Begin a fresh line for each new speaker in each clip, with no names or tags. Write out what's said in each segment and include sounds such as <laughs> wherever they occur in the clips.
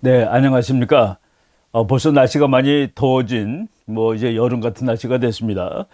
네, 안녕하십니까. 어, 벌써 날씨가 많이 더워진 뭐 이제 여름 같은 날씨가 됐습니다.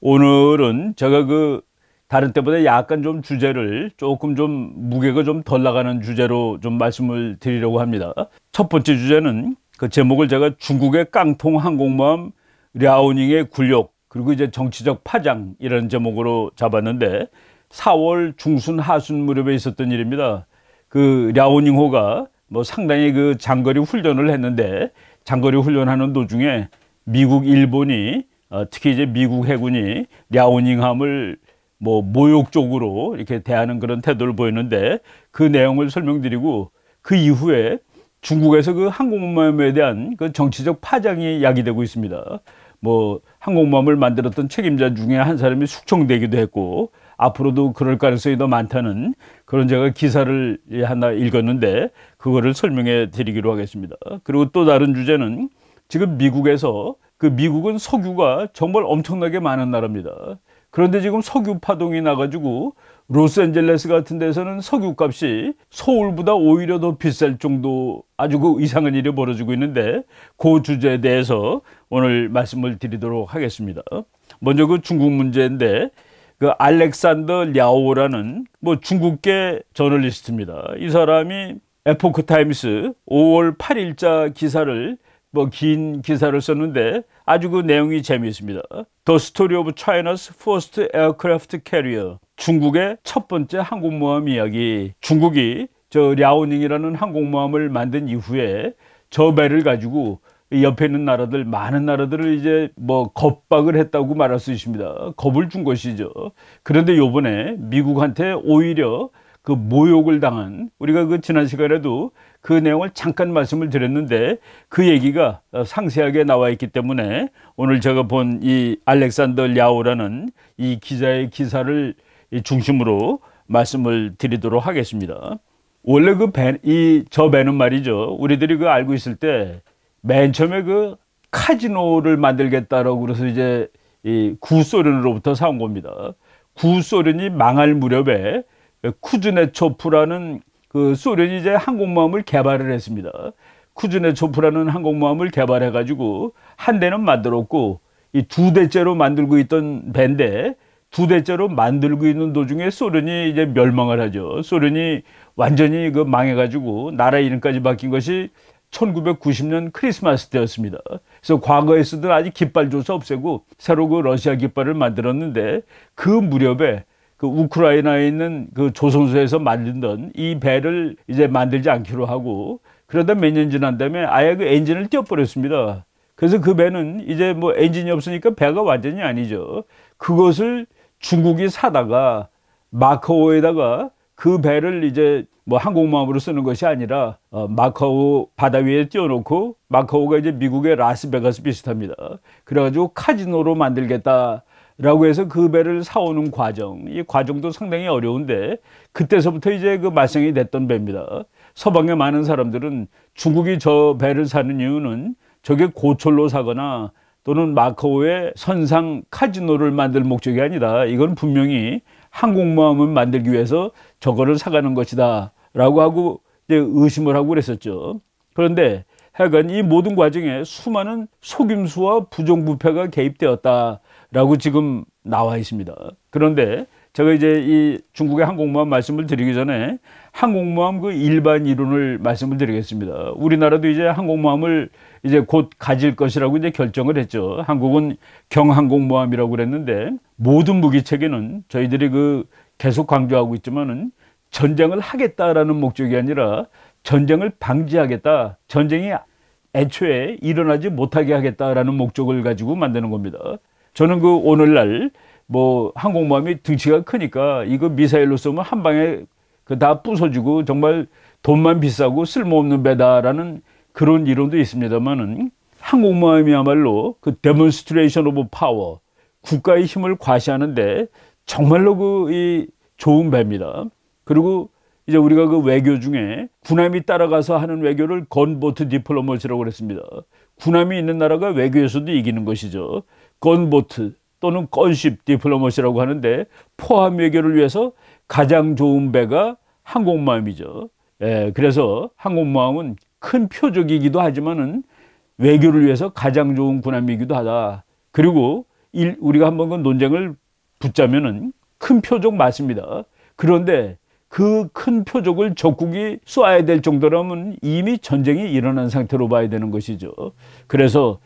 오늘은 제가 그 다른 때보다 약간 좀 주제를 조금 좀 무게가 좀 덜 나가는 주제로 좀 말씀을 드리려고 합니다. 첫 번째 주제는 그 제목을 제가 중국의 깡통 항공모함 랴오닝의 굴욕 그리고 이제 정치적 파장이런 제목으로 잡았는데 4월 중순 하순 무렵에 있었던 일입니다. 그 랴오닝호가 뭐 상당히 그 장거리 훈련을 했는데 장거리 훈련하는 도중에 미국 일본이 어, 특히 이제 미국 해군이 랴오닝함을 뭐 모욕 적으로 이렇게 대하는 그런 태도를 보였는데 그 내용을 설명드리고 그 이후에 중국에서 그 항공모함에 대한 그 정치적 파장이 야기되고 있습니다. 뭐 항공모함을 만들었던 책임자 중에 한 사람이 숙청되기도 했고 앞으로도 그럴 가능성이 더 많다는 그런 제가 기사를 하나 읽었는데 그거를 설명해 드리기로 하겠습니다. 그리고 또 다른 주제는 지금 미국에서 그 미국은 석유가 정말 엄청나게 많은 나라입니다. 그런데 지금 석유 파동이 나가지고 로스앤젤레스 같은 데서는 석유값이 서울보다 오히려 더 비쌀 정도 아주 그 이상한 일이 벌어지고 있는데 그 주제에 대해서 오늘 말씀을 드리도록 하겠습니다. 먼저 그 중국 문제인데 그 알렉산더 랴오라는 뭐 중국계 저널리스트입니다. 이 사람이 에포크 타임스 5월 8일자 기사를 뭐 긴 기사를 썼는데 아주 그 내용이 재미있습니다. The Story of China's First Aircraft Carrier 중국의 첫 번째 항공모함 이야기 중국이 저 랴오닝이라는 항공모함을 만든 이후에 저 배를 가지고 옆에 있는 나라들 많은 나라들을 이제 뭐 겁박을 했다고 말할 수 있습니다. 겁을 준 것이죠. 그런데 요번에 미국한테 오히려 그 모욕을 당한 우리가 그 지난 시간에도 그 내용을 잠깐 말씀을 드렸는데 그 얘기가 상세하게 나와 있기 때문에 오늘 제가 본 이 알렉산더 야오라는 이 기자의 기사를 중심으로 말씀을 드리도록 하겠습니다. 원래 그 배, 이, 저 배는 말이죠. 우리들이 그 알고 있을 때맨 처음에 그 카지노를 만들겠다라고 그래서 이제 이 구소련으로부터 사온 겁니다. 구소련이 망할 무렵에 쿠즈네초프라는 그 소련이 이제 항공모함을 개발을 했습니다. 쿠즈네초프라는 항공모함을 개발해 가지고 한 대는 만들었고 이 두 대째로 만들고 있던 배인데 두 대째로 만들고 있는 도중에 소련이 이제 멸망을 하죠. 소련이 완전히 그 망해 가지고 나라 이름까지 바뀐 것이 1990년 크리스마스 때였습니다. 그래서 과거에 쓰던 아직 깃발조차 없애고 새로 그 러시아 깃발을 만들었는데 그 무렵에 그 우크라이나에 있는 그 조선소에서 만든이 배를 이제 만들지 않기로 하고 그러다 몇 년 지난 다음에 아예 그 엔진을 떼어버렸습니다. 그래서 그 배는 이제 뭐 엔진이 없으니까 배가 완전히 아니죠. 그것을 중국이 사다가 마카오에다가 그 배를 이제 뭐 항공모함으로 쓰는 것이 아니라 어, 마카오 바다 위에 띄워놓고 마카오가 이제 미국의 라스베가스 비슷합니다. 그래가지고 카지노로 만들겠다. 라고 해서 그 배를 사오는 과정, 이 과정도 상당히 어려운데 그때서부터 이제 그말생이 됐던 배입니다. 서방의 많은 사람들은 중국이 저 배를 사는 이유는 저게 고철로 사거나 또는 마카오의 선상 카지노를 만들 목적이 아니다. 이건 분명히 항공모함을 만들기 위해서 저거를 사가는 것이다. 라고 하고 이제 의심을 하고 그랬었죠. 그런데 하여간 이 모든 과정에 수많은 속임수와 부정부패가 개입되었다라고 지금 나와 있습니다. 그런데 제가 이제 이 중국의 항공모함 말씀을 드리기 전에 항공모함 그 일반 이론을 말씀을 드리겠습니다. 우리나라도 이제 항공모함을 이제 곧 가질 것이라고 이제 결정을 했죠. 한국은 경항공모함이라고 그랬는데 모든 무기 체계는 저희들이 그 계속 강조하고 있지만은 전쟁을 하겠다라는 목적이 아니라 전쟁을 방지하겠다. 전쟁이 애초에 일어나지 못하게 하겠다라는 목적을 가지고 만드는 겁니다. 저는 그 오늘날 뭐 항공모함이 등치가 크니까 이거 미사일로 쏘면 뭐 한 방에 그 다 부숴주고 정말 돈만 비싸고 쓸모없는 배다라는 그런 이론도 있습니다만은 항공모함이야말로 그 데몬스트레이션 오브 파워 국가의 힘을 과시하는데 정말로 그 이 좋은 배입니다. 그리고 이제 우리가 그 외교 중에 군함이 따라가서 하는 외교를 건보트 디플로머시라고 그랬습니다. 군함이 있는 나라가 외교에서도 이기는 것이죠. 건보트 또는 건십 디플로머시라고 하는데 포함 외교를 위해서 가장 좋은 배가 항공모함이죠. 예, 그래서 항공모함은 큰 표적이기도 하지만은 외교를 위해서 가장 좋은 군함이기도 하다. 그리고 일, 우리가 한번 그 논쟁을 붙자면은 큰 표적 맞습니다. 그런데 그큰 표적을 적국이 쏴야 될 정도라면 이미 전쟁이 일어난 상태로 봐야 되는 것이죠. 그래서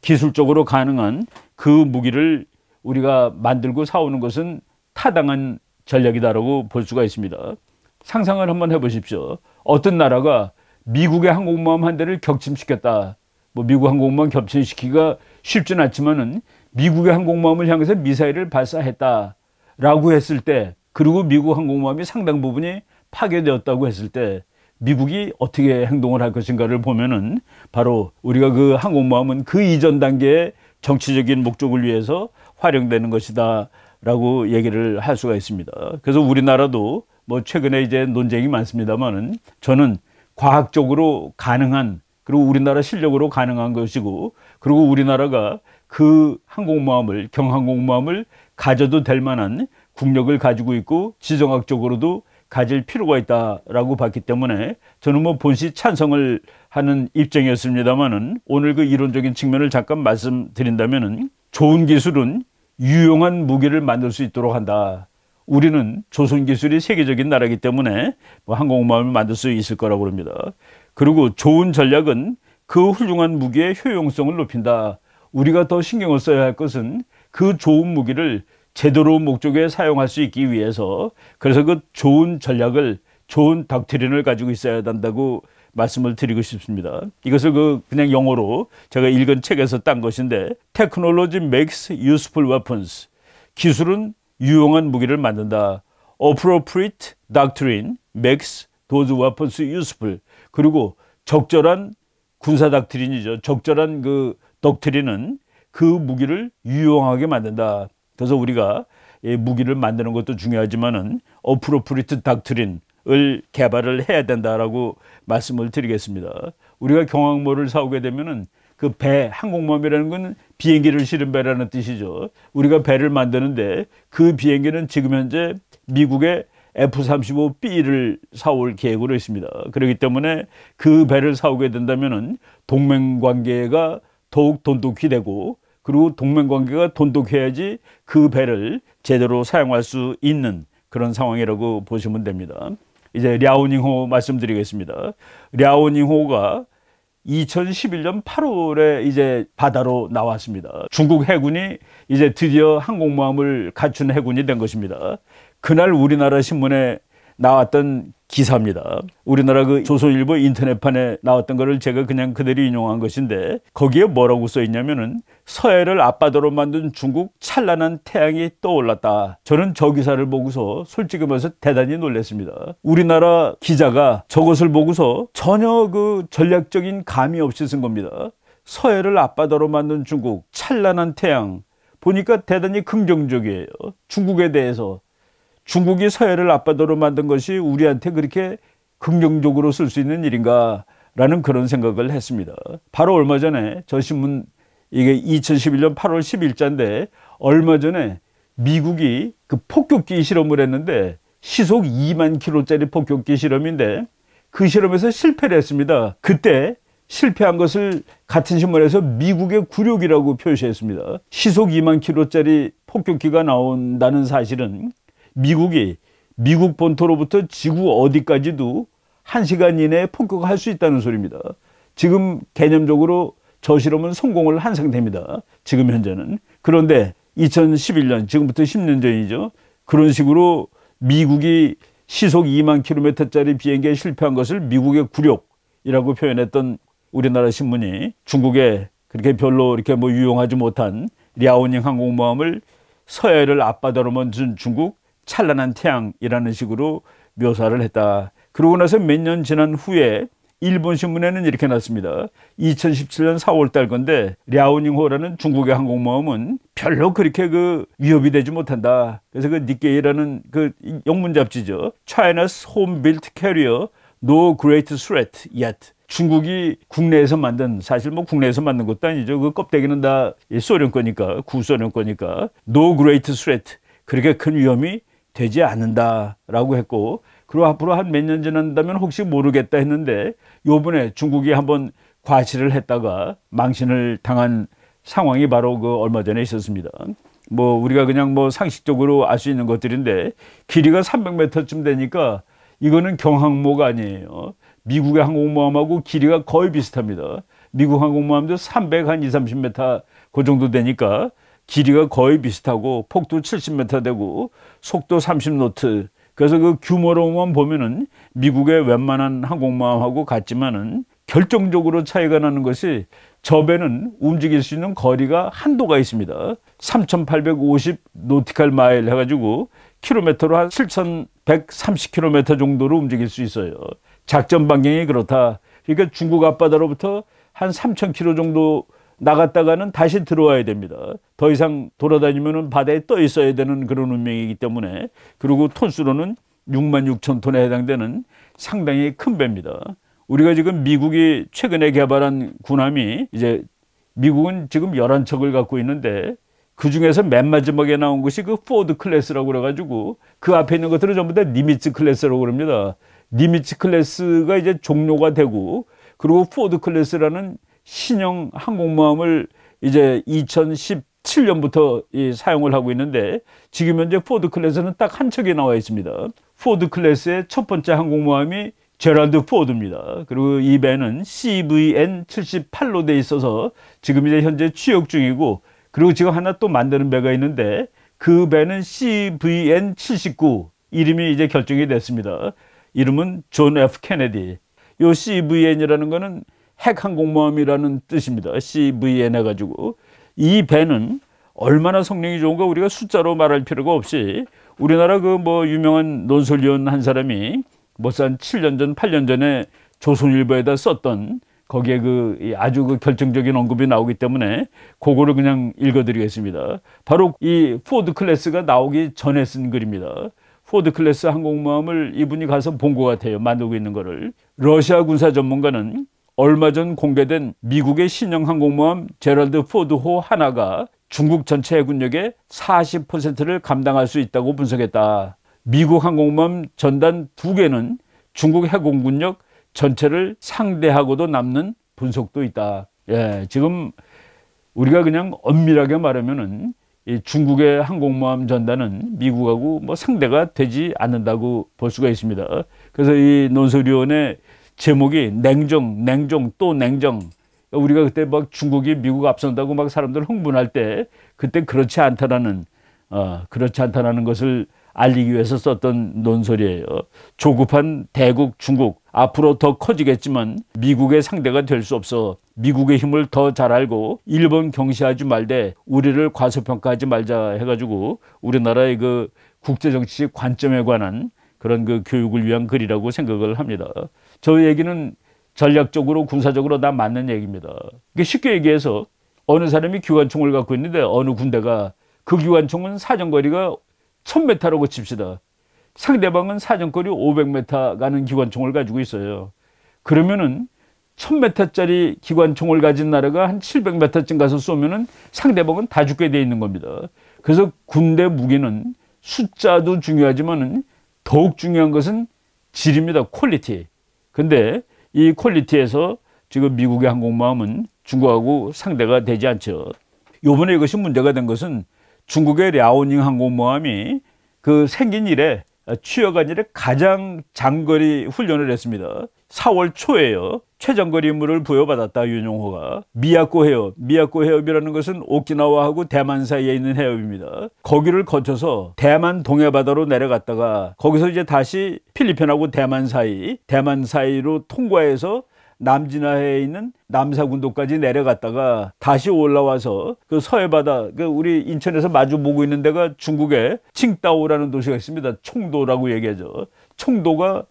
기술적으로 가능한 그 무기를 우리가 만들고 사오는 것은 타당한 전략이다라고 볼 수가 있습니다. 상상을 한번 해보십시오. 어떤 나라가 미국의 항공모함 한 대를 격침시켰다. 뭐 미국 항공모함 격침시키기가 쉽진 않지만은 미국의 항공모함을 향해서 미사일을 발사했다라고 했을 때 그리고 미국 항공모함이 상당 부분이 파괴되었다고 했을 때 미국이 어떻게 행동을 할 것인가를 보면은 바로 우리가 그 항공모함은 그 이전 단계의 정치적인 목적을 위해서 활용되는 것이다라고 얘기를 할 수가 있습니다. 그래서 우리나라도 뭐 최근에 이제 논쟁이 많습니다만은 저는 과학적으로 가능한 그리고 우리나라 실력으로 가능한 것이고 그리고 우리나라가 그 항공모함을 경항공모함을 가져도 될 만한 국력을 가지고 있고 지정학적으로도 가질 필요가 있다라고 봤기 때문에 저는 뭐 본시 찬성을 하는 입장이었습니다만은 오늘 그 이론적인 측면을 잠깐 말씀드린다면은 좋은 기술은 유용한 무기를 만들 수 있도록 한다. 우리는 조선 기술이 세계적인 나라이기 때문에 뭐 항공모함을 만들 수 있을 거라고 합니다. 그리고 좋은 전략은 그 훌륭한 무기의 효용성을 높인다. 우리가 더 신경을 써야 할 것은 그 좋은 무기를 제대로 목적에 사용할 수 있기 위해서 그래서 그 좋은 전략을 좋은 닥터린을 가지고 있어야 한다고 말씀을 드리고 싶습니다. 이것을 그 그냥 영어로 제가 읽은 책에서 딴 것인데 Technology makes useful weapons. 기술은 유용한 무기를 만든다. Appropriate doctrine makes those weapons useful. 그리고 적절한 군사 닥트린이죠. 적절한 그 덕트린은 그 무기를 유용하게 만든다. 그래서 우리가 무기를 만드는 것도 중요하지만은 어프로프리트 닥트린을 개발을 해야 된다라고 말씀을 드리겠습니다. 우리가 경항모를 사오게 되면은 그 배, 항공모함이라는 건 비행기를 실은 배라는 뜻이죠. 우리가 배를 만드는데 그 비행기는 지금 현재 미국의 F-35B를 사올 계획으로 있습니다. 그렇기 때문에 그 배를 사오게 된다면 동맹 관계가 더욱 돈독히 되고 그리고 동맹 관계가 돈독해야지 그 배를 제대로 사용할 수 있는 그런 상황이라고 보시면 됩니다. 이제 랴오닝호 말씀드리겠습니다. 랴오닝호가 2011년 8월에 이제 바다로 나왔습니다. 중국 해군이 이제 드디어 항공모함을 갖춘 해군이 된 것입니다. 그날 우리나라 신문에 나왔던 기사입니다. 우리나라 그 조선일보 인터넷판에 나왔던 거를 제가 그냥 그대로 인용한 것인데 거기에 뭐라고 써 있냐면은 서해를 앞바다로 만든 중국 찬란한 태양이 떠올랐다. 저는 저 기사를 보고서 솔직히 말해서 대단히 놀랐습니다. 우리나라 기자가 저것을 보고서 전혀 그 전략적인 감이 없이 쓴 겁니다. 서해를 앞바다로 만든 중국 찬란한 태양 보니까 대단히 긍정적이에요. 중국에 대해서 중국이 서해를 앞바다로 만든 것이 우리한테 그렇게 긍정적으로 쓸 수 있는 일인가라는 그런 생각을 했습니다. 바로 얼마 전에 저 신문 이게 2011년 8월 10일자인데 얼마 전에 미국이 그 폭격기 실험을 했는데 시속 2만 킬로짜리 폭격기 실험인데 그 실험에서 실패를 했습니다. 그때 실패한 것을 같은 신문에서 미국의 굴욕이라고 표시했습니다. 시속 2만 킬로짜리 폭격기가 나온다는 사실은 미국이 미국 본토로부터 지구 어디까지도 한시간 이내에 폭격할 수 있다는 소리입니다. 지금 개념적으로 저실험은 성공을 한 상태입니다. 지금 현재는. 그런데 2011년 지금부터 10년 전이죠. 그런 식으로 미국이 시속 2만 킬로미터짜리 비행기에 실패한 것을 미국의 굴욕이라고 표현했던 우리나라 신문이 중국에 그렇게 별로 이렇게 뭐 유용하지 못한 랴오닝 항공모함을 서해를 앞바다로만 준 중국 찬란한 태양이라는 식으로 묘사를 했다. 그러고 나서 몇 년 지난 후에 일본 신문에는 이렇게 났습니다. 2017년 4월 달 건데 랴오닝호라는 중국의 항공모함은 별로 그렇게 그 위협이 되지 못한다. 그래서 그 니케이라는 그 영문 잡지죠. China's home built carrier no great threat yet. 중국이 국내에서 만든 사실 뭐 국내에서 만든 것도 아니죠. 그 껍데기는 다 소련 거니까 구소련 거니까 no great threat. 그렇게 큰 위험이 되지 않는다라고 했고 그리고 앞으로 한 몇 년 지난다면 혹시 모르겠다 했는데 요번에 중국이 한번 과시를 했다가 망신을 당한 상황이 바로 그 얼마 전에 있었습니다. 뭐 우리가 그냥 뭐 상식적으로 알 수 있는 것들인데 길이가 300m쯤 되니까 이거는 경항모가 아니에요. 미국의 항공모함하고 길이가 거의 비슷합니다. 미국 항공모함도 300 한 2, 30m 그 정도 되니까 길이가 거의 비슷하고 폭도 70m 되고 속도 30노트 그래서 그 규모로만 보면은 미국의 웬만한 항공모함하고 같지만은 결정적으로 차이가 나는 것이 저 배는 움직일 수 있는 거리가 한도가 있습니다. 3,850노티칼 마일 해가지고 킬로미터로 한 7,130킬로미터 정도로 움직일 수 있어요. 작전 반경이 그렇다. 그러니까 중국 앞바다로부터 한 3,000킬로 정도 나갔다가는 다시 들어와야 됩니다. 더 이상 돌아다니면 바다에 떠 있어야 되는 그런 운명이기 때문에 그리고 톤수로는 6만 6천 톤에 해당되는 상당히 큰 배입니다. 우리가 지금 미국이 최근에 개발한 군함이 이제 미국은 지금 11척을 갖고 있는데 그 중에서 맨 마지막에 나온 것이 그 포드 클래스라고 그래가지고 그 앞에 있는 것들은 전부 다 니미츠 클래스라고 그럽니다. 니미츠 클래스가 이제 종료가 되고 그리고 포드 클래스라는 신형 항공모함을 이제 2017년부터 이 사용을 하고 있는데 지금 현재 포드 클래스는 딱 한 척이 나와 있습니다. 포드 클래스의 첫 번째 항공모함이 제랄드 포드입니다. 그리고 이 배는 CVN78로 돼 있어서 지금 이제 현재 취역 중이고 그리고 지금 하나 또 만드는 배가 있는데 그 배는 CVN79 이름이 이제 결정이 됐습니다. 이름은 존 F 케네디. 요 CVN이라는 거는 핵항공모함이라는 뜻입니다. CVN 해가지고 이 배는 얼마나 성능이 좋은가 우리가 숫자로 말할 필요가 없이 우리나라 그 뭐 유명한 논설위원 한 사람이 뭐한 7년 전, 8년 전에 조선일보에다 썼던 거기에 그 아주 그 결정적인 언급이 나오기 때문에 그거를 그냥 읽어드리겠습니다. 바로 이 포드 클래스가 나오기 전에 쓴 글입니다. 포드 클래스 항공모함을 이분이 가서 본 것 같아요. 만들고 있는 거를. 러시아 군사 전문가는 얼마 전 공개된 미국의 신형 항공모함 제럴드 포드호 하나가 중국 전체 해군력의 40%를 감당할 수 있다고 분석했다. 미국 항공모함 전단 두 개는 중국 해공군력 전체를 상대하고도 남는 분석도 있다. 예, 지금 우리가 그냥 엄밀하게 말하면은 중국의 항공모함 전단은 미국하고 뭐 상대가 되지 않는다고 볼 수가 있습니다. 그래서 이 논설위원회 제목이 냉정, 냉정, 또 냉정. 우리가 그때 막 중국이 미국 앞선다고 막 사람들 흥분할 때 그때 그렇지 않다라는 어, 그렇지 않다라는 것을 알리기 위해서 썼던 논설이에요. 조급한 대국 중국 앞으로 더 커지겠지만 미국의 상대가 될 수 없어 미국의 힘을 더 잘 알고 일본 경시하지 말되 우리를 과소평가하지 말자 해가지고 우리나라의 그 국제정치 관점에 관한 그런 그 교육을 위한 글이라고 생각을 합니다. 저 얘기는 전략적으로 군사적으로 다 맞는 얘기입니다. 그러니까 쉽게 얘기해서 어느 사람이 기관총을 갖고 있는데 어느 군대가 그 기관총은 사정거리가 1000m라고 칩시다. 상대방은 사정거리 500m 가는 기관총을 가지고 있어요. 그러면은 1000m짜리 기관총을 가진 나라가 한 700m쯤 가서 쏘면은 상대방은 다 죽게 돼 있는 겁니다. 그래서 군대 무기는 숫자도 중요하지만은 더욱 중요한 것은 질입니다. 퀄리티. 근데 이 퀄리티에서 지금 미국의 항공모함은 중국하고 상대가 되지 않죠. 요번에 이것이 문제가 된 것은 중국의 랴오닝 항공모함이 그 생긴 일에 취역한 일에 가장 장거리 훈련을 했습니다. 4월 초에요. 최장거리 임무를 부여받았다 윤용호가 미야코 해협 미야코 해협이라는 것은 오키나와하고 대만 사이에 있는 해협입니다 거기를 거쳐서 대만 동해바다로 내려갔다가 거기서 이제 다시 필리핀하고 대만 사이 대만 사이로 통과해서 남진하에 있는 남사군도까지 내려갔다가 다시 올라와서 그 서해바다 그 우리 인천에서 마주 보고 있는 데가 중국의 칭따오라는 도시가 있습니다 총도라고 얘기하죠 총도가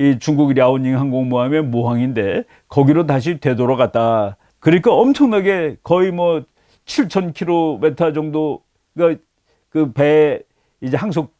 이 중국 랴오닝 항공모함의 모항인데 거기로 다시 되돌아갔다. 그러니까 엄청나게 거의 뭐 7,000km 정도 그배 그 이제 항속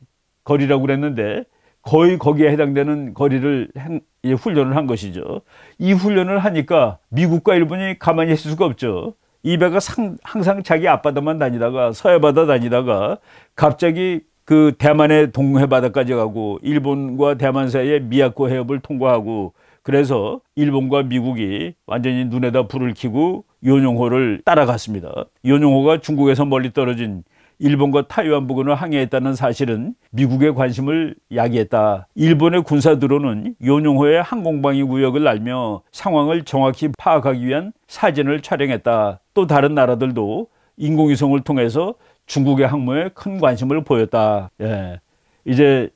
거리라고 그랬는데 거의 거기에 해당되는 거리를 한, 이제 훈련을 한 것이죠. 이 훈련을 하니까 미국과 일본이 가만히 있을 수가 없죠. 이 배가 상, 항상 자기 앞바다만 다니다가 서해바다 다니다가 갑자기 그 대만의 동해 바다까지 가고 일본과 대만 사이의 미야코 해협을 통과하고 그래서 일본과 미국이 완전히 눈에다 불을 켜고 요용호를 따라갔습니다. 요용호가 중국에서 멀리 떨어진 일본과 타이완 부근을 항해했다는 사실은 미국의 관심을 야기했다. 일본의 군사드론은 요용호의 항공방위 구역을 알며 상황을 정확히 파악하기 위한 사진을 촬영했다. 또 다른 나라들도 인공위성을 통해서 중국의 항모에 큰 관심을 보였다. 예. 이제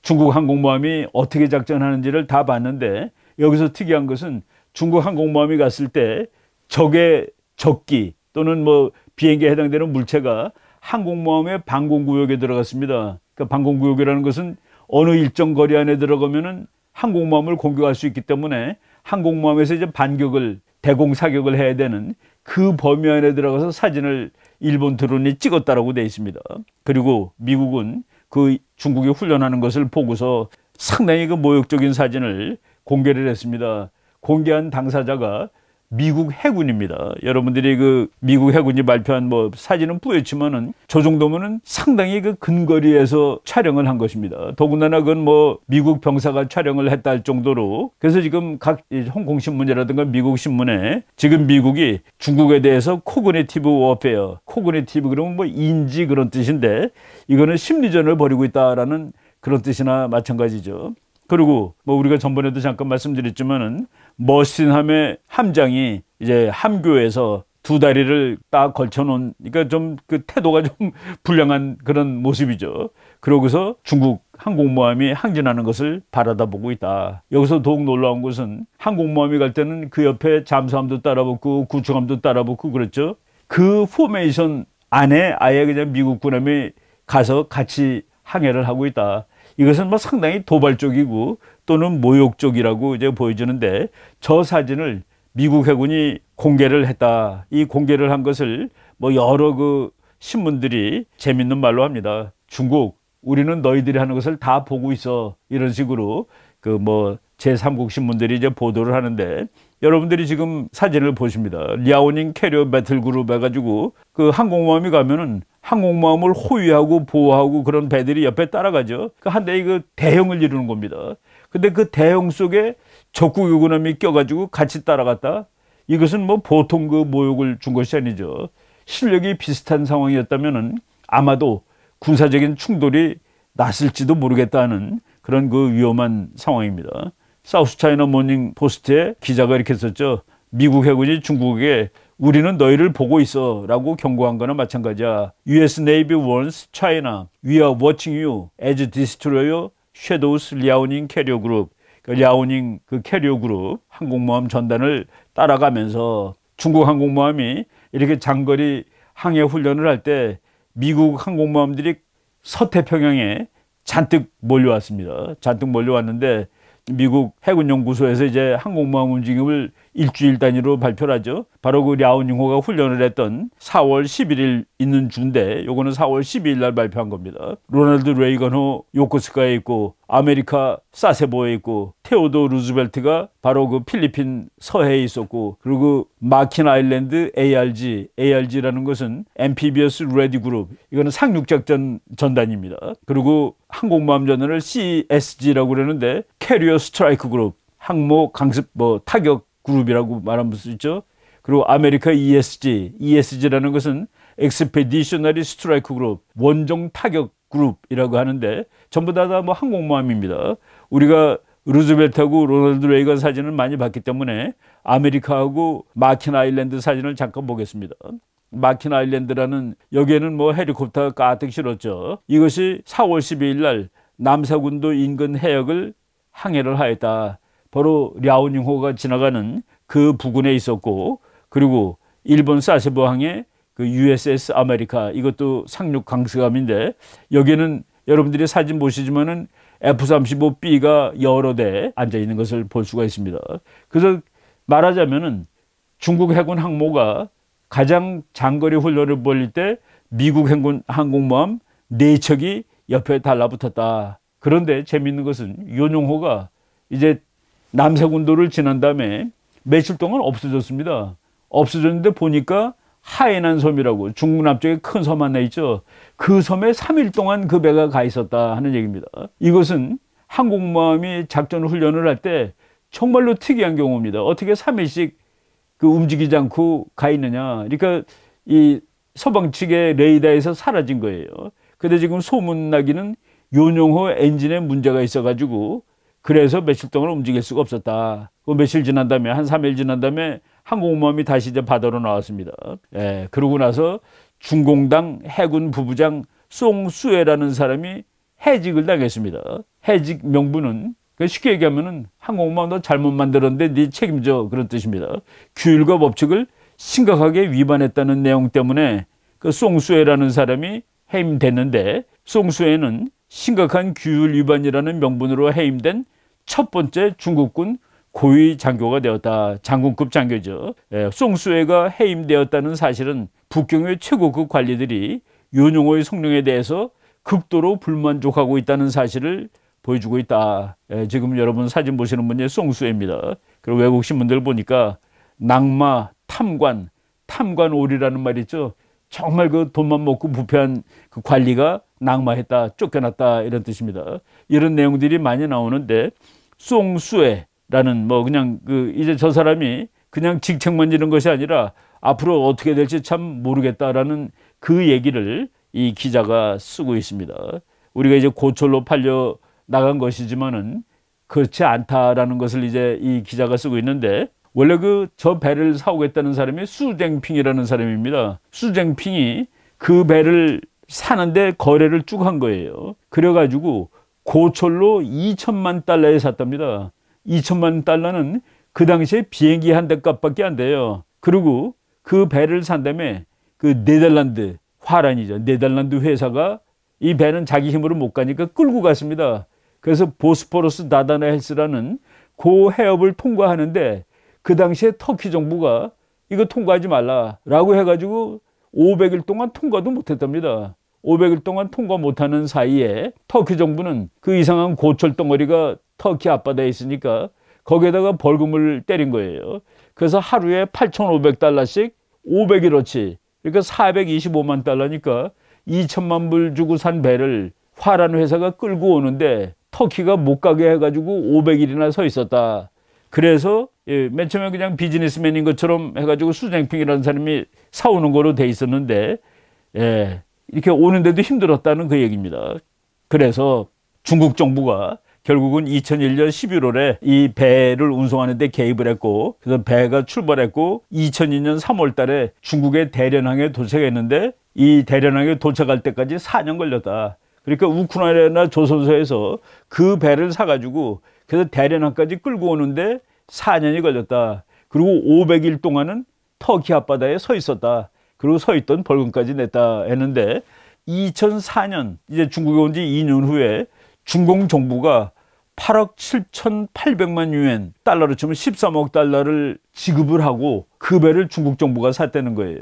중국 항공모함이 어떻게 작전하는지를 다 봤는데 여기서 특이한 것은 중국 항공모함이 갔을 때 적의 적기 또는 뭐 비행기에 해당되는 물체가 항공모함의 방공구역에 들어갔습니다. 그 방공구역이라는 것은 어느 일정 거리 안에 들어가면은 항공모함을 공격할 수 있기 때문에 항공모함에서 이제 반격을 대공 사격을 해야 되는 그 범위 안에 들어가서 사진을 일본 드론이 찍었다라고 되어 있습니다. 그리고 미국은 그 중국이 훈련하는 것을 보고서 상당히 그 모욕적인 사진을 공개를 했습니다. 공개한 당사자가 미국 해군입니다. 여러분들이 그 미국 해군이 발표한 뭐 사진은 뿌였지만은 저 정도면은 상당히 그 근거리에서 촬영을 한 것입니다. 더군다나 그건 뭐 미국 병사가 촬영을 했다 할 정도로 그래서 지금 각 홍콩 신문이라든가 미국 신문에 지금 미국이 중국에 대해서 코그네티브 워페어, 코그네티브 그러면 뭐 인지 그런 뜻인데 이거는 심리전을 벌이고 있다라는 그런 뜻이나 마찬가지죠. 그리고 뭐 우리가 전번에도 잠깐 말씀드렸지만은 머신함의 함장이 이제 함교에서 두 다리를 딱 걸쳐놓은 그러니까 좀 그 태도가 좀 <laughs> 불량한 그런 모습이죠. 그러고서 중국 항공모함이 항진하는 것을 바라다보고 있다. 여기서 더욱 놀라운 것은 항공모함이 갈 때는 그 옆에 잠수함도 따라붙고 구축함도 따라붙고 그렇죠. 그 포메이션 안에 아예 그냥 미국 군함이 가서 같이 항해를 하고 있다. 이것은 뭐 상당히 도발적이고 또는 모욕적이라고 이제 보여지는데 저 사진을 미국 해군이 공개를 했다. 이 공개를 한 것을 뭐 여러 그 신문들이 재밌는 말로 합니다. 중국, 우리는 너희들이 하는 것을 다 보고 있어. 이런 식으로 그 뭐 제3국 신문들이 이제 보도를 하는데 여러분들이 지금 사진을 보십니다. 랴오닝 캐리어 배틀 그룹 해가지고 그 항공모함이 가면은 항공모함을 호위하고 보호하고 그런 배들이 옆에 따라가죠. 그한 대의 그 대형을 이루는 겁니다. 근데 그 대형 속에 적국 요구함이 껴가지고 같이 따라갔다. 이것은 뭐 보통 그 모욕을 준 것이 아니죠. 실력이 비슷한 상황이었다면 아마도 군사적인 충돌이 났을지도 모르겠다는 그런 그 위험한 상황입니다. 사우스 차이나 모닝 포스트에 기자가 이렇게 썼죠. 미국 해군이 중국에 우리는 너희를 보고 있어 라고 경고한 거나 마찬가지야. US Navy warns China, we are watching you as d e s t r o y shadows 랴오닝 캐리어 그룹. 그 랴오닝 그 캐리어 그룹 항공모함 전단을 따라가면서 중국 항공모함이 이렇게 장거리 항해 훈련을 할 때 미국 항공모함들이 서태평양에 잔뜩 몰려왔습니다. 잔뜩 몰려왔는데 미국 해군연구소에서 이제 항공모함 움직임을 일주일 단위로 발표를 하죠. 바로 그 랴오닝호가 훈련을 했던 4월 11일 있는 주인데 요거는 4월 12일 날 발표한 겁니다. 로널드 레이건호 요코스카에 있고 아메리카 사세보에 있고 테오도 루즈벨트가 바로 그 필리핀 서해에 있었고 그리고 그 마킨 아일랜드 ARG, ARG라는 것은 MPBS 레디 그룹 이거는 상륙작전 전단입니다. 그리고 항공모함전을 CSG라고 그러는데 캐리어 스트라이크 그룹 항모 강습 뭐 타격 그룹이라고 말할 하수 있죠. 그리고 아메리카 ESG, ESG라는 것은 엑스페디셔너리 스트라이크 그룹, 원종 타격 그룹이라고 하는데 전부 다뭐 다 뭐 항공모함입니다. 우리가 루즈벨트하고 로널드 레이건 사진을 많이 봤기 때문에 아메리카하고 마킨 아일랜드 사진을 잠깐 보겠습니다. 마킨 아일랜드라는 여기에는 뭐 헬리콥터가 가득 실었죠. 이것이 4월 12일 날 남사군도 인근 해역을 항해를 하였다. 바로 랴오닝호가 지나가는 그 부근에 있었고 그리고 일본 사세부 항의 그 USS 아메리카 이것도 상륙 강수함인데 여기는 여러분들이 사진 보시지만은 F-35B가 여러 대 앉아 있는 것을 볼 수가 있습니다. 그래서 말하자면은 중국 해군 항모가 가장 장거리 훈련을 벌릴때 미국 해군 항공모함 네 척이 옆에 달라붙었다. 그런데 재미있는 것은 요용호가 이제 남색 운도를 지난 다음에 며칠 동안 없어졌습니다. 없어졌는데 보니까 하이난 섬이라고 중국 남쪽에 큰 섬 하나 있죠. 그 섬에 3일 동안 그 배가 가 있었다 하는 얘기입니다. 이것은 항공모함이 작전 훈련을 할 때 정말로 특이한 경우입니다. 어떻게 3일씩 그 움직이지 않고 가 있느냐. 그러니까 이 서방 측의 레이더에서 사라진 거예요. 근데 지금 소문나기는 요용호 엔진에 문제가 있어가지고 그래서 며칠 동안 움직일 수가 없었다. 그 며칠 지난 다음에 한 3일 지난 다음에 항공모함이 다시 이제 바다로 나왔습니다. 예, 그러고 나서 중공당 해군 부부장 송수애라는 사람이 해직을 당했습니다. 해직 명분은 그 쉽게 얘기하면 항공모함 도 잘못 만들었는데 네 책임져 그런 뜻입니다. 규율과 법칙을 심각하게 위반했다는 내용 때문에 그 송수애라는 사람이 해임됐는데 송수애는 심각한 규율 위반이라는 명분으로 해임된 첫 번째 중국군 고위 장교가 되었다. 장군급 장교죠. 예, 송수회가 해임되었다는 사실은 북경의 최고급 그 관리들이 윤용호의 성령에 대해서 극도로 불만족하고 있다는 사실을 보여주고 있다. 예, 지금 여러분 사진 보시는 분이 송수회입니다. 그리고 외국 신문들 보니까 낙마, 탐관, 탐관오리라는 말 있죠. 정말 그 돈만 먹고 부패한 그 관리가 낙마했다, 쫓겨났다 이런 뜻입니다. 이런 내용들이 많이 나오는데 송수에라는 뭐 그냥 그 이제 저 사람이 그냥 직책만 지는 것이 아니라 앞으로 어떻게 될지 참 모르겠다라는 그 얘기를 이 기자가 쓰고 있습니다. 우리가 이제 고철로 팔려 나간 것이지만은 그렇지 않다라는 것을 이제 이 기자가 쓰고 있는데 원래 그 저 배를 사오겠다는 사람이 수쟁핑이라는 사람입니다. 수쟁핑이 그 배를 사는데 거래를 쭉 한 거예요. 그래가지고 고철로 2천만 달러에 샀답니다. 2천만 달러는 그 당시에 비행기 한 대 값밖에 안 돼요. 그리고 그 배를 산 다음에 그 네덜란드 화란이죠. 네덜란드 회사가 이 배는 자기 힘으로 못 가니까 끌고 갔습니다. 그래서 보스포러스 다다나 헬스라는 고 해협을 통과하는데 그 당시에 터키 정부가 이거 통과하지 말라라고 해가지고 500일 동안 통과도 못했답니다. 500일 동안 통과 못하는 사이에 터키 정부는 그 이상한 고철 덩어리가 터키 앞바다에 있으니까 거기에다가 벌금을 때린 거예요. 그래서 하루에 8,500달러씩 500일어치 그러니까 425만 달러니까 2천만 불 주고 산 배를 화란 회사가 끌고 오는데 터키가 못 가게 해가지고 500일이나 서 있었다. 그래서 예, 맨 처음에 그냥 비즈니스맨인 것처럼 해가지고 수쟁핑이라는 사람이 사오는 거로 돼 있었는데 예, 이렇게 오는데도 힘들었다는 그 얘기입니다. 그래서 중국 정부가 결국은 2001년 11월에 이 배를 운송하는데 개입을 했고 그래서 배가 출발했고 2002년 3월 달에 중국의 대련항에 도착했는데 이 대련항에 도착할 때까지 4년 걸렸다. 그러니까 우크라이나 조선소에서 그 배를 사가지고 그래서 대련항까지 끌고 오는데 4년이 걸렸다. 그리고 500일 동안은 터키 앞바다에 서 있었다. 그리고 서 있던 벌금까지 냈다 했는데 2004년 이제 중국에 온지 2년 후에 중공 정부가 8억 7,800만 유엔 달러로 치면 13억 달러를 지급을 하고 그 배를 중국 정부가 샀다는 거예요.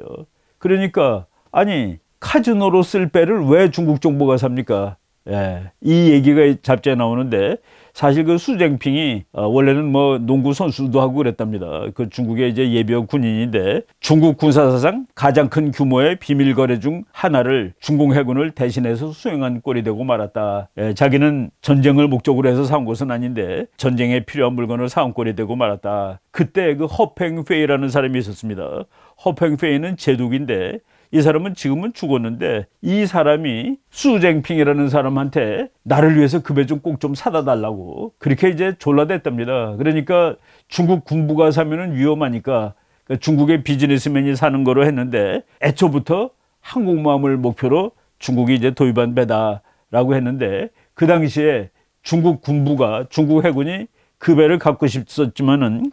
그러니까 아니 카지노로 쓸 배를 왜 중국 정부가 삽니까? 예, 이 얘기가 잡지에 나오는데 사실 그 수쟁핑이 어, 원래는 뭐 농구 선수도 하고 그랬답니다. 그 중국의 이제 예비역 군인인데 중국 군사사상 가장 큰 규모의 비밀 거래 중 하나를 중공 해군을 대신해서 수행한 꼴이 되고 말았다. 예, 자기는 전쟁을 목적으로 해서 사온 것은 아닌데 전쟁에 필요한 물건을 사온 꼴이 되고 말았다. 그때 그 허팽페이라는 사람이 있었습니다. 허팽페이는 제독인데 이 사람은 지금은 죽었는데 이 사람이 수쟁핑이라는 사람한테 나를 위해서 급여 좀 꼭 좀 사다 달라고 그렇게 이제 졸라댔답니다. 그러니까 중국 군부가 사면은 위험하니까 그러니까 중국의 비즈니스맨이 사는 거로 했는데 애초부터 한국 마음을 목표로 중국이 이제 도입한 배다라고 했는데 그 당시에 중국 군부가 중국 해군이 급여를 갖고 싶었지만은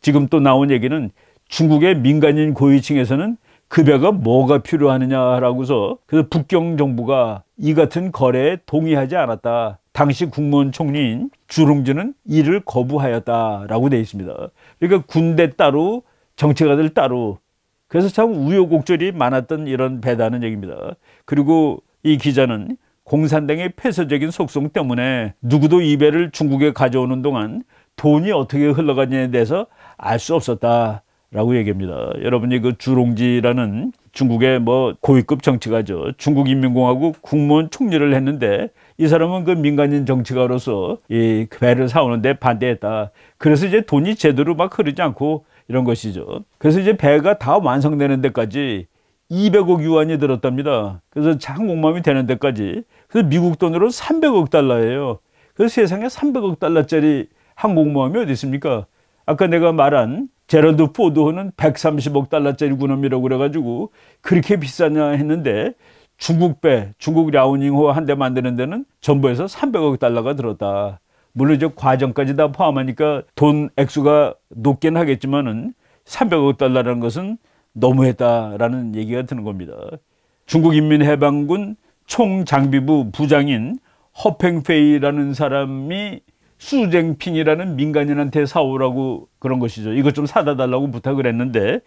지금 또 나온 얘기는 중국의 민간인 고위층에서는 그배가 뭐가 필요하느냐라고서 그래서 북경 정부가 이 같은 거래에 동의하지 않았다. 당시 국무원 총리인 주롱주는 이를 거부하였다라고 되어 있습니다. 그러니까 군대 따로 정치가들 따로 그래서 참 우여곡절이 많았던 이런 배다는 얘기입니다. 그리고 이 기자는 공산당의 폐쇄적인 속성 때문에 누구도 이 배를 중국에 가져오는 동안 돈이 어떻게 흘러갔냐에 대해서 알 수 없었다. 라고 얘기합니다. 여러분이 그 주롱지라는 중국의 뭐 고위급 정치가죠. 중국인민공화국 국무원 총리를 했는데 이 사람은 그 민간인 정치가로서 이 배를 사오는데 반대했다. 그래서 이제 돈이 제대로 막 흐르지 않고 이런 것이죠. 그래서 이제 배가 다 완성되는 데까지 200억 유안이 들었답니다. 그래서 장공모함이 되는 데까지. 그래서 미국 돈으로 300억 달러예요. 그래서 세상에 300억 달러짜리 항공모함이 어디 있습니까? 아까 내가 말한 제럴드 포드호는 130억 달러짜리 군함이라고 그래가지고 그렇게 비싸냐 했는데 중국 배, 중국 라우닝호 한 대 만드는 데는 전부에서 300억 달러가 들었다. 물론 이제 과정까지 다 포함하니까 돈 액수가 높긴 하겠지만은 300억 달러라는 것은 너무했다라는 얘기가 드는 겁니다. 중국인민해방군 총장비부 부장인 허팽페이라는 사람이 수쟁핑이라는 민간인한테 사오라고 그런 것이죠. 이것 좀 사다 달라고 부탁을 했는데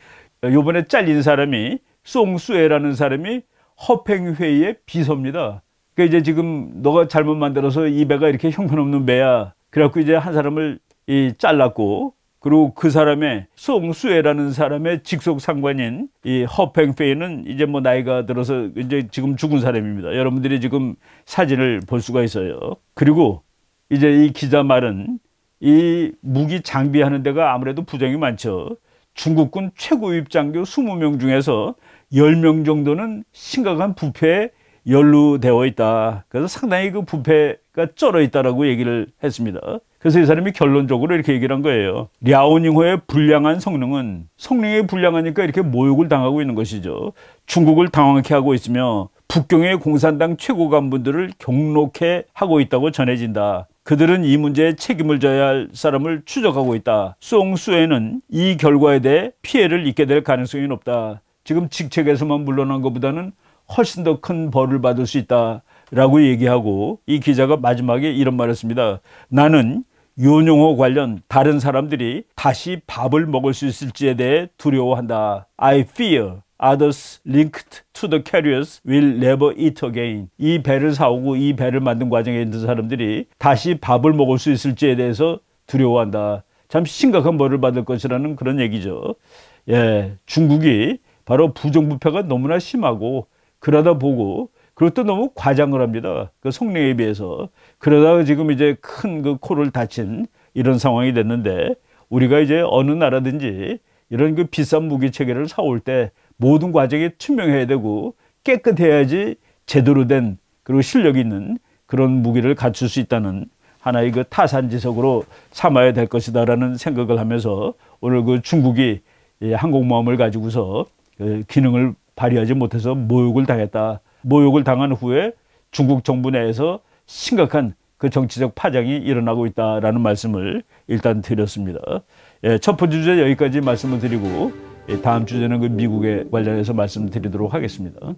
요번에 잘린 사람이 송수애라는 사람이 허팽회의의 비서입니다. 그러니까 이제 지금 너가 잘못 만들어서 이 배가 이렇게 형편없는 배야. 그래갖고 이제 한 사람을 이 잘랐고 그리고 그 사람의 송수애라는 사람의 직속 상관인 이허팽회의는 이제 뭐 나이가 들어서 이제 지금 죽은 사람입니다. 여러분들이 지금 사진을 볼 수가 있어요. 그리고 이제 이 기자 말은 이 무기 장비하는 데가 아무래도 부정이 많죠. 중국군 최고 입장교 20명 중에서 10명 정도는 심각한 부패에 연루되어 있다. 그래서 상당히 그 부패가 쩔어 있다라고 얘기를 했습니다. 그래서 이 사람이 결론적으로 이렇게 얘기를 한 거예요. 랴오닝호의 불량한 성능은 성능이 불량하니까 이렇게 모욕을 당하고 있는 것이죠. 중국을 당황케 하고 있으며 북경의 공산당 최고 간부들을 경록해 하고 있다고 전해진다. 그들은 이 문제에 책임을 져야 할 사람을 추적하고 있다. 송수에는 이 결과에 대해 피해를 입게 될 가능성이 높다. 지금 직책에서만 물러난 것보다는 훨씬 더 큰 벌을 받을 수 있다. 라고 얘기하고 이 기자가 마지막에 이런 말을 했습니다. 나는 윤용호 관련 다른 사람들이 다시 밥을 먹을 수 있을지에 대해 두려워한다. I fear others linked to the carriers will never eat again. 이 배를 사오고 이 배를 만든 과정에 있는 사람들이 다시 밥을 먹을 수 있을지에 대해서 두려워한다. 참 심각한 벌을 받을 것이라는 그런 얘기죠. 예, 중국이 바로 부정부패가 너무나 심하고 그러다 보고 그것도 너무 과장을 합니다. 그 성능에 비해서 그러다가 지금 이제 큰 그 코를 다친 이런 상황이 됐는데 우리가 이제 어느 나라든지 이런 그 비싼 무기 체계를 사올 때 모든 과정에 투명해야 되고 깨끗해야지 제대로 된 그리고 실력 있는 그런 무기를 갖출 수 있다는 하나의 그 타산지석으로 삼아야 될 것이다라는 생각을 하면서 오늘 그 중국이 항공모함을 가지고서 그 기능을 발휘하지 못해서 모욕을 당했다. 모욕을 당한 후에 중국 정부 내에서 심각한 그 정치적 파장이 일어나고 있다라는 말씀을 일단 드렸습니다. 예, 첫 번째 주제 여기까지 말씀을 드리고 예, 다음 주제는 그 미국에 관련해서 말씀드리도록 하겠습니다.